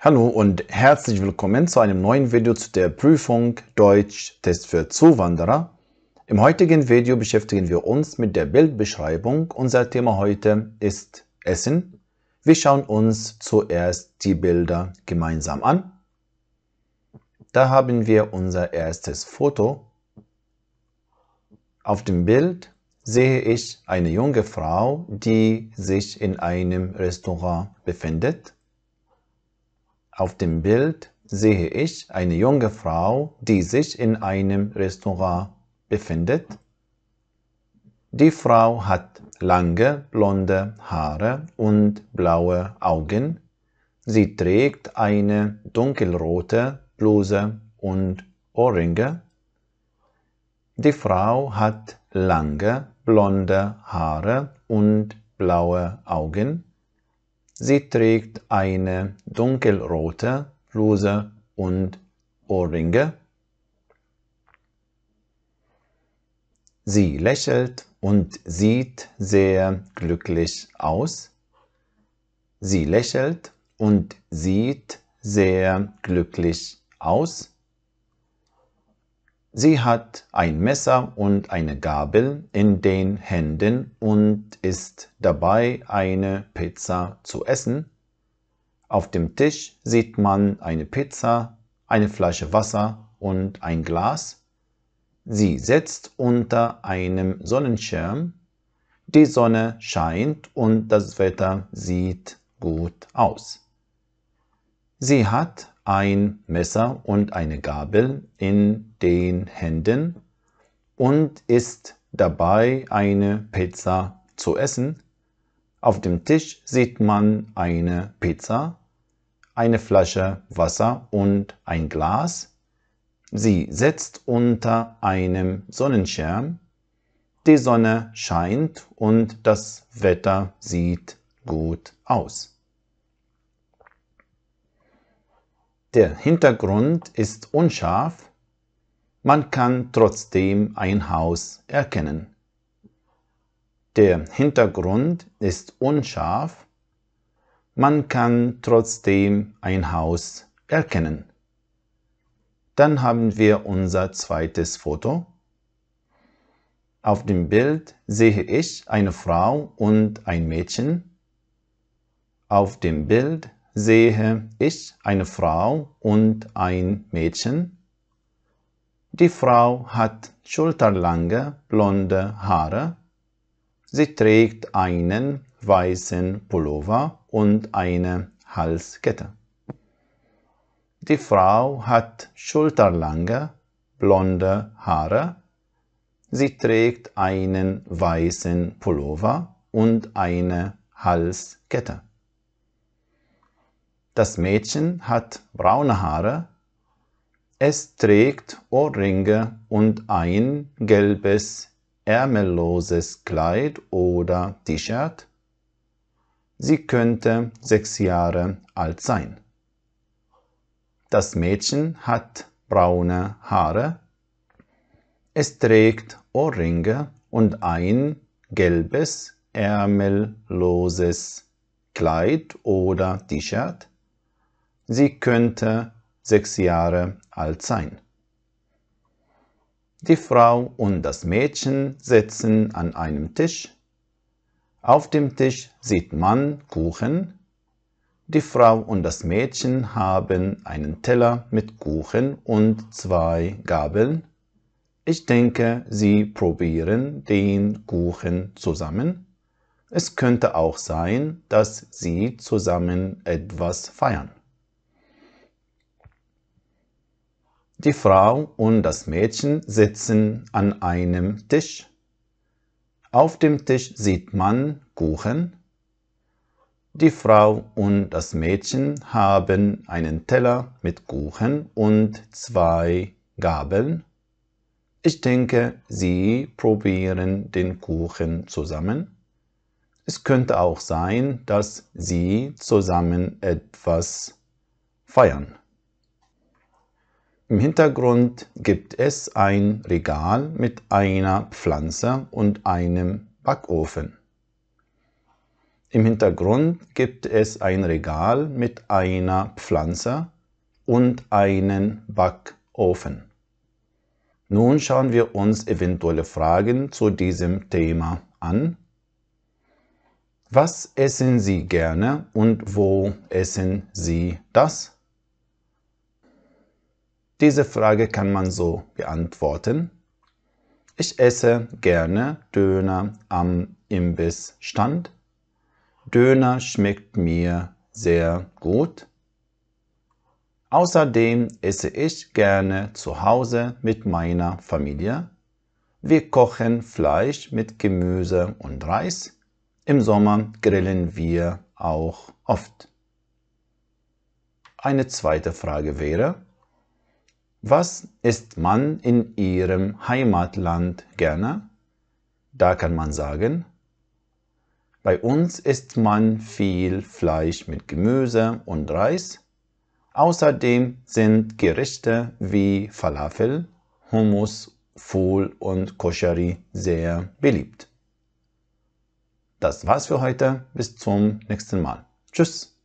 Hallo und herzlich willkommen zu einem neuen Video zu der Prüfung Deutsch Test für Zuwanderer. Im heutigen Video beschäftigen wir uns mit der Bildbeschreibung. Unser Thema heute ist Essen. Wir schauen uns zuerst die Bilder gemeinsam an. Da haben wir unser erstes Foto. Auf dem Bild sehe ich eine junge Frau, die sich in einem Restaurant befindet. Auf dem Bild sehe ich eine junge Frau, die sich in einem Restaurant befindet. Die Frau hat lange blonde Haare und blaue Augen. Sie trägt eine dunkelrote Bluse und Ohrringe. Die Frau hat lange blonde Haare und blaue Augen. Sie trägt eine dunkelrote Bluse und Ohrringe. Sie lächelt und sieht sehr glücklich aus. Sie lächelt und sieht sehr glücklich aus. Sie hat ein Messer und eine Gabel in den Händen und ist dabei, eine Pizza zu essen. Auf dem Tisch sieht man eine Pizza, eine Flasche Wasser und ein Glas. Sie sitzt unter einem Sonnenschirm. Die Sonne scheint und das Wetter sieht gut aus. Sie hat ein Messer und eine Gabel in den Händen und ist dabei eine Pizza zu essen. Auf dem Tisch sieht man eine Pizza, eine Flasche Wasser und ein Glas. Sie sitzt unter einem Sonnenschirm. Die Sonne scheint und das Wetter sieht gut aus. Der Hintergrund ist unscharf, man kann trotzdem ein Haus erkennen. Der Hintergrund ist unscharf, man kann trotzdem ein Haus erkennen. Dann haben wir unser zweites Foto. Auf dem Bild sehe ich eine Frau und ein Mädchen. Auf dem Bild sehe ich eine Frau und ein Mädchen. Die Frau hat schulterlange blonde Haare. Sie trägt einen weißen Pullover und eine Halskette. Die Frau hat schulterlange blonde Haare. Sie trägt einen weißen Pullover und eine Halskette. Das Mädchen hat braune Haare, es trägt Ohrringe und ein gelbes, ärmelloses Kleid oder T-Shirt. Sie könnte sechs Jahre alt sein. Das Mädchen hat braune Haare. Es trägt Ohrringe und ein gelbes, ärmelloses Kleid oder T-Shirt. Sie könnte sechs Jahre alt sein. Die Frau und das Mädchen sitzen an einem Tisch. Auf dem Tisch sieht man Kuchen. Die Frau und das Mädchen haben einen Teller mit Kuchen und zwei Gabeln. Ich denke, sie probieren den Kuchen zusammen. Es könnte auch sein, dass sie zusammen etwas feiern. Die Frau und das Mädchen sitzen an einem Tisch. Auf dem Tisch sieht man Kuchen. Die Frau und das Mädchen haben einen Teller mit Kuchen und zwei Gabeln. Ich denke, sie probieren den Kuchen zusammen. Es könnte auch sein, dass sie zusammen etwas feiern. Im Hintergrund gibt es ein Regal mit einer Pflanze und einem Backofen. Im Hintergrund gibt es ein Regal mit einer Pflanze und einen Backofen. Nun schauen wir uns eventuelle Fragen zu diesem Thema an. Was essen Sie gerne und wo essen Sie das? Diese Frage kann man so beantworten. Ich esse gerne Döner am Imbissstand. Döner schmeckt mir sehr gut. Außerdem esse ich gerne zu Hause mit meiner Familie. Wir kochen Fleisch mit Gemüse und Reis. Im Sommer grillen wir auch oft. Eine zweite Frage wäre, was isst man in Ihrem Heimatland gerne? Da kann man sagen, bei uns isst man viel Fleisch mit Gemüse und Reis. Außerdem sind Gerichte wie Falafel, Hummus, Ful und Koshari sehr beliebt. Das war's für heute. Bis zum nächsten Mal. Tschüss.